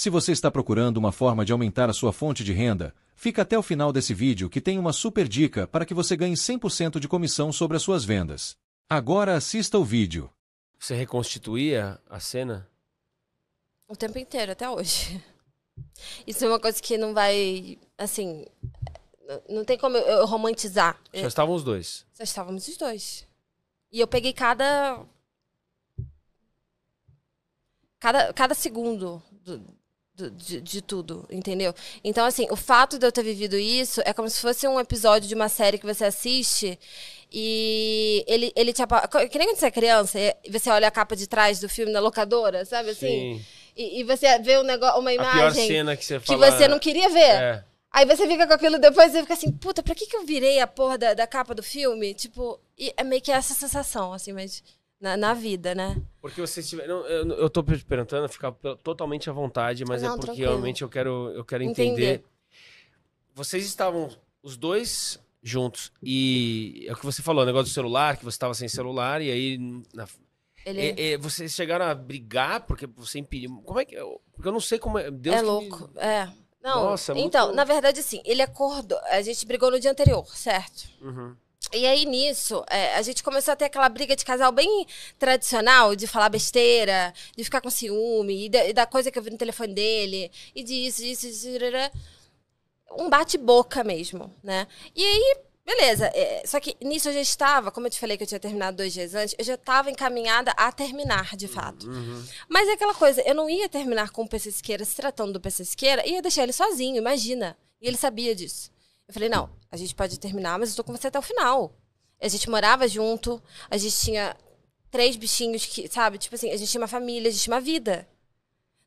Se você está procurando uma forma de aumentar a sua fonte de renda, fica até o final desse vídeo que tem uma super dica para que você ganhe 100% de comissão sobre as suas vendas. Agora assista o vídeo. Você reconstituía a cena? O tempo inteiro, até hoje. Isso é uma coisa que não vai. Assim. Não tem como eu romantizar. Só estavam os dois. Só estávamos os dois. E eu peguei cada. Cada, cada segundo de, de, tudo, entendeu? Então, assim, o fato de eu ter vivido isso é como se fosse um episódio de uma série que você assiste e ele, ele te apaga. Que nem quando você é criança, você olha a capa de trás do filme na locadora, sabe assim? Sim. E, e você vê um negócio, uma imagem. A pior cena que você fala... Que você não queria ver. É. Aí você fica com aquilo depois e fica assim, puta, pra que, que eu virei a porra da, da capa do filme? Tipo, é meio que essa sensação, assim, mas na, na vida, né? Porque vocês tiveram. Eu, eu tô perguntando, ficar totalmente à vontade, mas é não, é porque tranquilo. realmente eu quero, eu quero entender. entender. Vocês estavam os dois juntos e é o que você falou, o negócio do celular, que você estava sem celular e aí na, ele... É, é, vocês chegaram a brigar porque você impediu. Como é que. Porque eu não sei como é. Deus é louco. Me... É. Não. Nossa, é então, na verdade, sim. ele acordou. A gente brigou no dia anterior, certo? Uhum. E aí, nisso, é, a gente começou a ter aquela briga de casal bem tradicional, de falar besteira, de ficar com ciúme, e da, e da coisa que eu vi no telefone dele, e disso, disso, disso. Um bate-boca mesmo, né? E aí, beleza. É, só que nisso eu já estava, como eu te falei que eu tinha terminado dois dias antes, eu já estava encaminhada a terminar, de fato. Uhum. uhum. Mas é aquela coisa, eu não ia terminar com o PC Siqueira, se tratando do PC Siqueira, ia deixar ele sozinho, imagina. E ele sabia disso. Eu falei, não, a gente pode terminar, mas eu tô com você até o final. A gente morava junto, a gente tinha três bichinhos que, sabe, tipo assim, a gente tinha uma família, a gente tinha uma vida.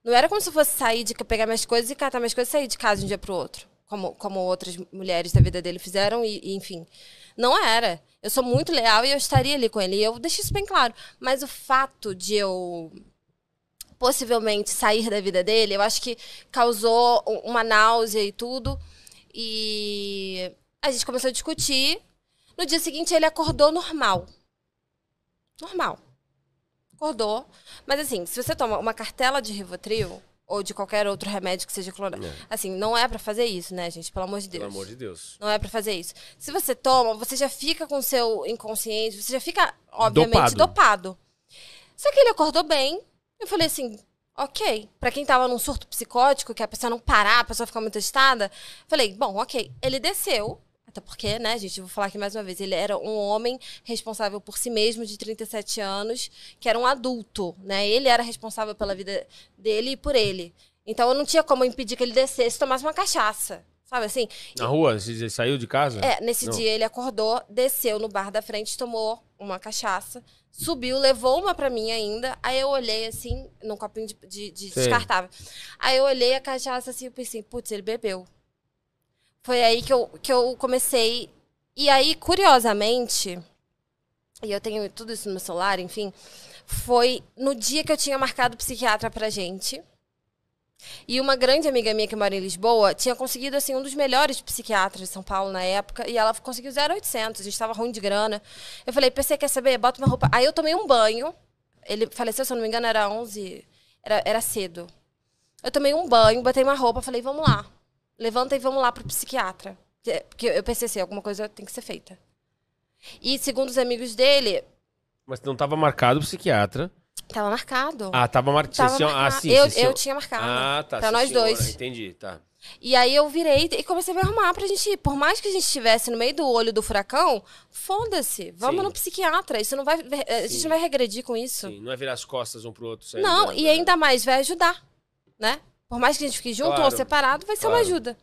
Não era como se eu fosse sair de pegar minhas coisas e catar minhas coisas e sair de casa de um dia pro outro. Como, como outras mulheres da vida dele fizeram, e, e enfim. Não era. Eu sou muito leal e eu estaria ali com ele. E eu deixei isso bem claro. Mas o fato de eu possivelmente sair da vida dele, eu acho que causou uma náusea e tudo. E a gente começou a discutir. No dia seguinte, ele acordou normal. Normal. Acordou. Mas assim, se você toma uma cartela de Rivotril ou de qualquer outro remédio que seja clonado. É. Assim, não é para fazer isso, né, gente? Pelo amor de Deus. Pelo amor de Deus. Não é para fazer isso. Se você toma, você já fica com seu inconsciente, você já fica, obviamente, dopado. dopado. Só que ele acordou bem. Eu falei assim, ok. Para quem tava num surto psicótico, que a pessoa não parar, a pessoa ficar muito agitada, falei, bom, ok. Ele desceu, até porque, né, gente, vou falar aqui mais uma vez, ele era um homem responsável por si mesmo, de 37 anos, que era um adulto, né? Ele era responsável pela vida dele e por ele. Então eu não tinha como impedir que ele descesse e tomasse uma cachaça. Sabe assim? Na rua? Ele saiu de casa? É, nesse não. dia ele acordou, desceu no bar da frente, tomou uma cachaça, subiu, levou uma para mim ainda. Aí eu olhei assim, num copinho de, de, de descartável. Aí eu olhei a cachaça assim e pensei, putz, ele bebeu. Foi aí que eu, que eu comecei. E aí, curiosamente, e eu tenho tudo isso no meu celular, enfim, foi no dia que eu tinha marcado o psiquiatra pra gente. E uma grande amiga minha que mora em Lisboa tinha conseguido assim um dos melhores psiquiatras de São Paulo na época e ela conseguiu 0800, a gente estava ruim de grana. Eu falei, PC, quer saber? Bota uma roupa. Aí eu tomei um banho. Ele faleceu, se eu não me engano, era 11, era, era cedo. Eu tomei um banho, botei uma roupa, falei, vamos lá. Levanta e vamos lá pro psiquiatra. É, porque eu pensei assim, alguma coisa tem que ser feita. E segundo os amigos dele. Mas não estava marcado o psiquiatra. Tava marcado. Ah, tava, mar... tava ah, marcado. Ah, sim, eu, eu tinha marcado. Ah, tá. Pra nós senhora. dois. Entendi, tá. E aí eu virei e comecei a me arrumar pra gente ir. Por mais que a gente estivesse no meio do olho do furacão, foda-se, vamos Sim. no psiquiatra. Isso não vai. Eh, a gente não vai regredir com isso. Sim, não é virar as costas um pro outro. Não, da... e é. ainda mais vai ajudar, né? Por mais que a gente fique junto claro. ou separado, vai ser claro. uma ajuda.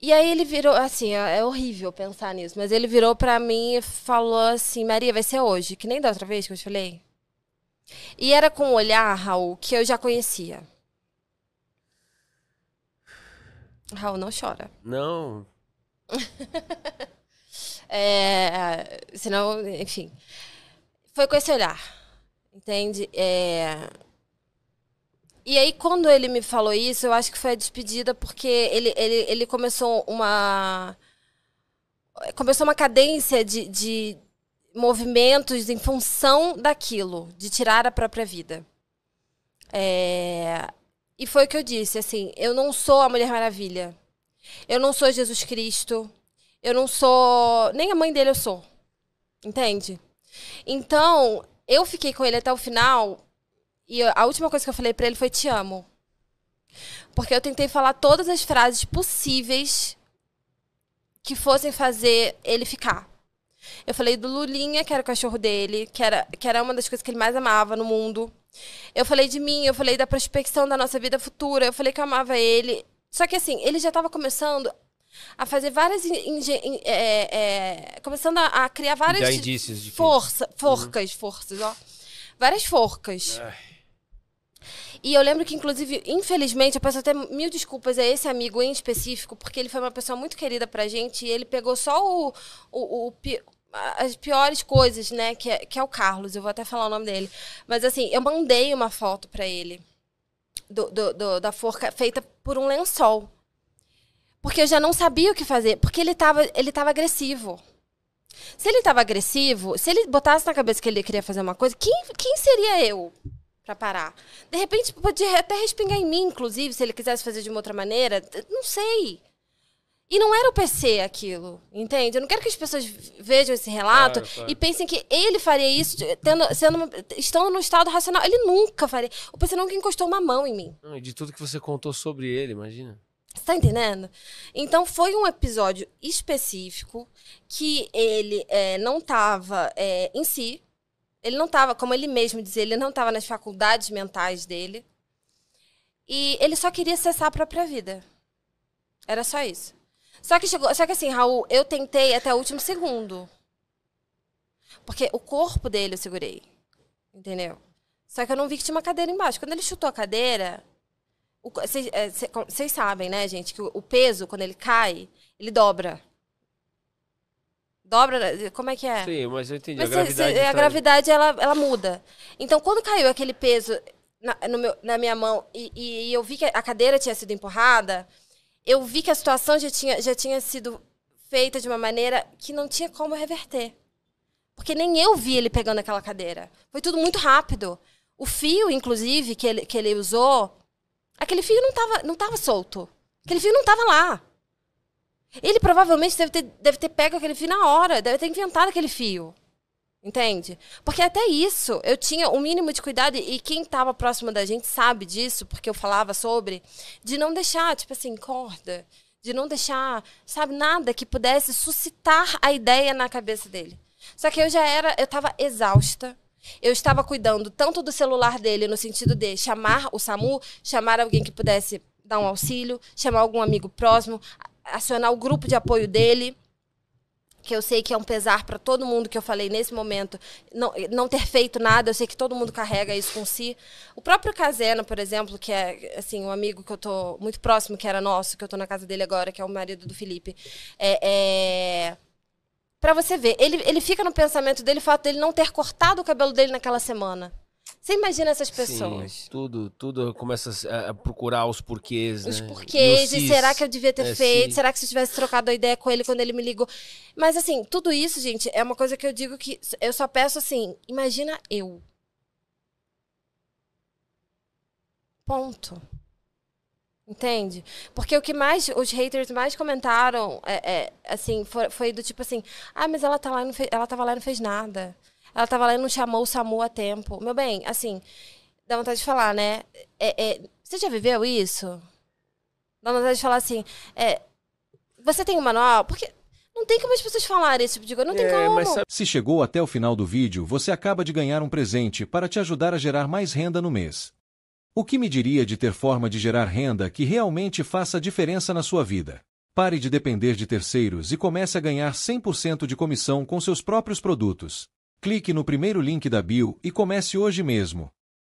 E aí ele virou, assim, é, é horrível pensar nisso, mas ele virou pra mim e falou assim, Maria, vai ser hoje, que nem da outra vez que eu te falei. E era com um olhar, Raul, que eu já conhecia. Raul, não chora. Não. é, senão, enfim. Foi com esse olhar, entende? É... E aí, quando ele me falou isso, eu acho que foi a despedida, porque ele, ele, ele começou uma. Começou uma cadência de, de movimentos em função daquilo, de tirar a própria vida. É... E foi o que eu disse, assim, eu não sou a Mulher Maravilha. Eu não sou Jesus Cristo. Eu não sou. Nem a mãe dele eu sou. Entende? Então, eu fiquei com ele até o final. E a última coisa que eu falei para ele foi: Te amo. Porque eu tentei falar todas as frases possíveis que fossem fazer ele ficar. Eu falei do Lulinha, que era o cachorro dele, que era, que era uma das coisas que ele mais amava no mundo. Eu falei de mim, eu falei da prospecção da nossa vida futura, eu falei que eu amava ele. Só que assim, ele já estava começando a fazer várias. É, é, começando a, a, criar várias. Já indícios de força, uhum. Forcas, uhum. forças, ó. Várias forcas. Ai. E eu lembro que, inclusive, infelizmente, eu peço até mil desculpas a esse amigo em específico, porque ele foi uma pessoa muito querida pra gente e ele pegou só o, o, o as piores coisas, né? Que é, que é o Carlos, eu vou até falar o nome dele. Mas assim, eu mandei uma foto pra ele do, do, do da forca feita por um lençol. Porque eu já não sabia o que fazer, porque ele tava, ele tava agressivo. Se ele tava agressivo, se ele botasse na cabeça que ele queria fazer uma coisa, quem, quem seria eu? para parar. De repente, podia até respingar em mim, inclusive, se ele quisesse fazer de uma outra maneira. Não sei. E não era o PC aquilo, entende? Eu não quero que as pessoas vejam esse relato claro, claro. e pensem que ele faria isso tendo, sendo estando no estado racional. Ele nunca faria. O PC nunca encostou uma mão em mim. de tudo que você contou sobre ele, imagina. Você tá entendendo? Então foi um episódio específico que ele é, não estava é, eh, em si, ele não estava, como ele mesmo dizia, ele não estava nas faculdades mentais dele. E ele só queria acessar a própria vida. Era só isso. Só que chegou, só que assim, Raul, eu tentei até o último segundo. Porque o corpo dele eu segurei. Entendeu? Só que eu não vi que tinha uma cadeira embaixo. Quando ele chutou a cadeira, vocês é, sabem, né, gente, que o, o peso, quando ele cai, ele dobra. Dobra, como é que é? Sim, mas eu entendi. Mas a gravidade, se, se, a tá gravidade ela, ela muda. Então, quando caiu aquele peso na, meu, na minha mão e, e, e, eu vi que a cadeira tinha sido empurrada, eu vi que a situação já tinha, já tinha sido feita de uma maneira que não tinha como reverter. Porque nem eu vi ele pegando aquela cadeira. Foi tudo muito rápido. O fio, inclusive, que ele, que ele usou, aquele fio não estava não tava solto. Aquele fio não estava lá. Ele provavelmente deve ter, deve ter pego aquele fio na hora, deve ter inventado aquele fio. Entende? Porque até isso eu tinha o um mínimo de cuidado, e quem estava próximo da gente sabe disso, porque eu falava sobre, de não deixar, tipo assim, corda, de não deixar, sabe, nada que pudesse suscitar a ideia na cabeça dele. Só que eu já era, eu estava exausta, eu estava cuidando tanto do celular dele, no sentido de chamar o SAMU, chamar alguém que pudesse dar um auxílio, chamar algum amigo próximo, acionar o grupo de apoio dele que eu sei que é um pesar para todo mundo que eu falei nesse momento, não, não ter feito nada, eu sei que todo mundo carrega isso com si. O próprio Casena, por exemplo, que é assim um amigo que eu tô muito próximo, que era nosso, que eu tô na casa dele agora, que é o marido do Felipe, é, é... para você ver, ele, ele fica no pensamento dele o fato dele não ter cortado o cabelo dele naquela semana. Você imagina essas pessoas? Sim, tudo, tudo começa a procurar os porquês, né? Os porquês, e será que eu devia ter é, feito? Será que se eu tivesse trocado a ideia com ele quando ele me ligou? Mas assim, tudo isso, gente, é uma coisa que eu digo que eu só peço assim, imagina eu. Ponto. Entende? Porque o que mais os haters mais comentaram é, é assim, foi, foi, do tipo assim: "Ah, mas ela tá lá, fez, ela tava lá e não fez nada". Ela tava lá e não chamou o SAMU a tempo. Meu bem, assim, dá vontade de falar, né? É, é, você já viveu isso? Dá vontade de falar assim, é, você tem um manual? Porque não tem como as pessoas falarem esse tipo de coisa, não tem é, como. Mas sabe... Se chegou até o final do vídeo, você acaba de ganhar um presente para te ajudar a gerar mais renda no mês. O que me diria de ter forma de gerar renda que realmente faça diferença na sua vida? Pare de depender de terceiros e comece a ganhar 100% de comissão com seus próprios produtos. Clique no primeiro link da bio e comece hoje mesmo.